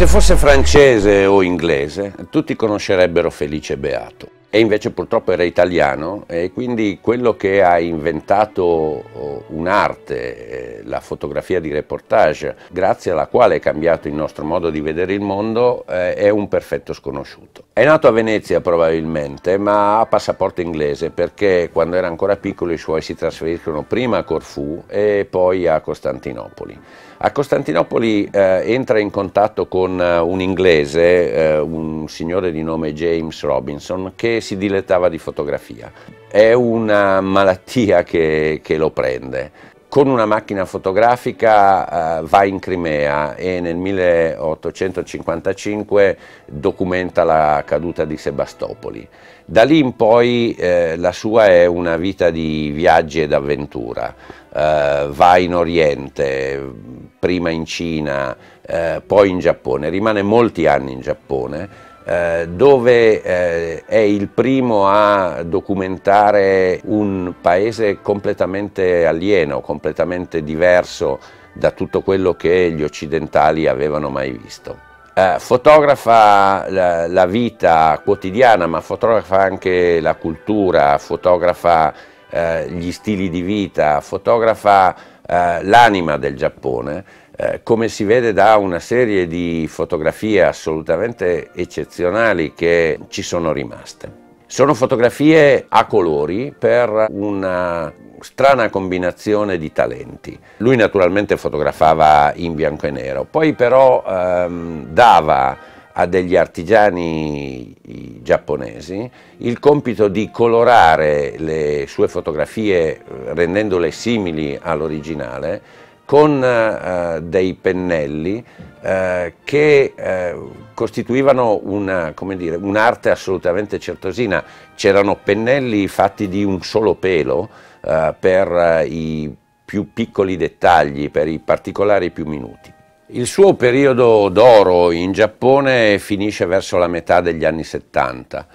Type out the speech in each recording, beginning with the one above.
Se fosse francese o inglese, tutti conoscerebbero Felice Beato. E invece purtroppo era italiano e quindi quello che ha inventato eh, un'arte, eh, la fotografia di reportage, grazie alla quale è cambiato il nostro modo di vedere il mondo, eh, è un perfetto sconosciuto. È nato a Venezia probabilmente, ma ha passaporto inglese perché quando era ancora piccolo i suoi si trasferiscono prima a Corfù e poi a Costantinopoli. A Costantinopoli eh, entra in contatto con uh, un inglese, eh, un signore di nome James Robinson, che si dilettava di fotografia. È una malattia che, che lo prende. Con una macchina fotografica uh, va in Crimea e nel 1855 documenta la caduta di Sebastopoli. Da lì in poi eh, la sua è una vita di viaggi ed avventura, uh, va in Oriente, prima in Cina, eh, poi in Giappone, rimane molti anni in Giappone, eh, dove eh, è il primo a documentare un paese completamente alieno, completamente diverso da tutto quello che gli occidentali avevano mai visto. Eh, fotografa la, la, vita quotidiana, ma fotografa anche la cultura, fotografa eh, gli stili di vita, fotografa eh, l'anima del Giappone, eh, come si vede da una serie di fotografie assolutamente eccezionali che ci sono rimaste. Sono fotografie a colori per una strana combinazione di talenti. Lui naturalmente fotografava in bianco e nero, poi però ehm, dava a degli artigiani giapponesi il compito di colorare le sue fotografie eh, rendendole simili all'originale con eh, dei pennelli eh, che eh, costituivano un'arte assolutamente certosina. C'erano pennelli fatti di un solo pelo eh, per eh, i più piccoli dettagli, per i particolari più minuti. Il suo periodo d'oro in Giappone finisce verso la metà degli anni 70,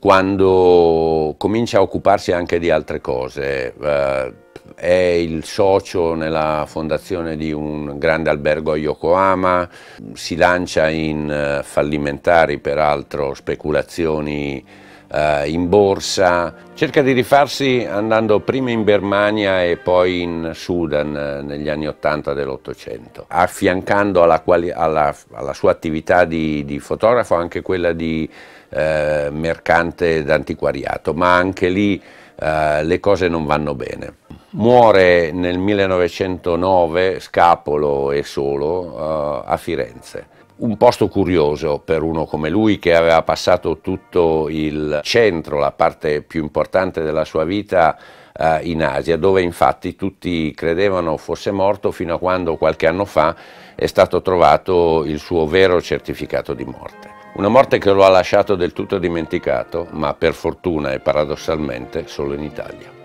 quando comincia a occuparsi anche di altre cose. Eh, è il socio nella fondazione di un grande albergo a Yokohama, si lancia in eh, fallimentari, peraltro, speculazioni eh, in borsa. Cerca di rifarsi andando prima in Birmania e poi in Sudan eh, negli anni 80 dell'Ottocento, affiancando alla, quali, alla, alla sua attività di, di fotografo anche quella di eh, mercante d'antiquariato, ma anche lì eh, le cose non vanno bene. Muore nel 1909, scapolo e solo, eh, a Firenze un posto curioso per uno come lui che aveva passato tutto il centro, la parte più importante della sua vita eh, in Asia, dove infatti tutti credevano fosse morto fino a quando qualche anno fa è stato trovato il suo vero certificato di morte. Una morte che lo ha lasciato del tutto dimenticato, ma per fortuna e paradossalmente solo in Italia.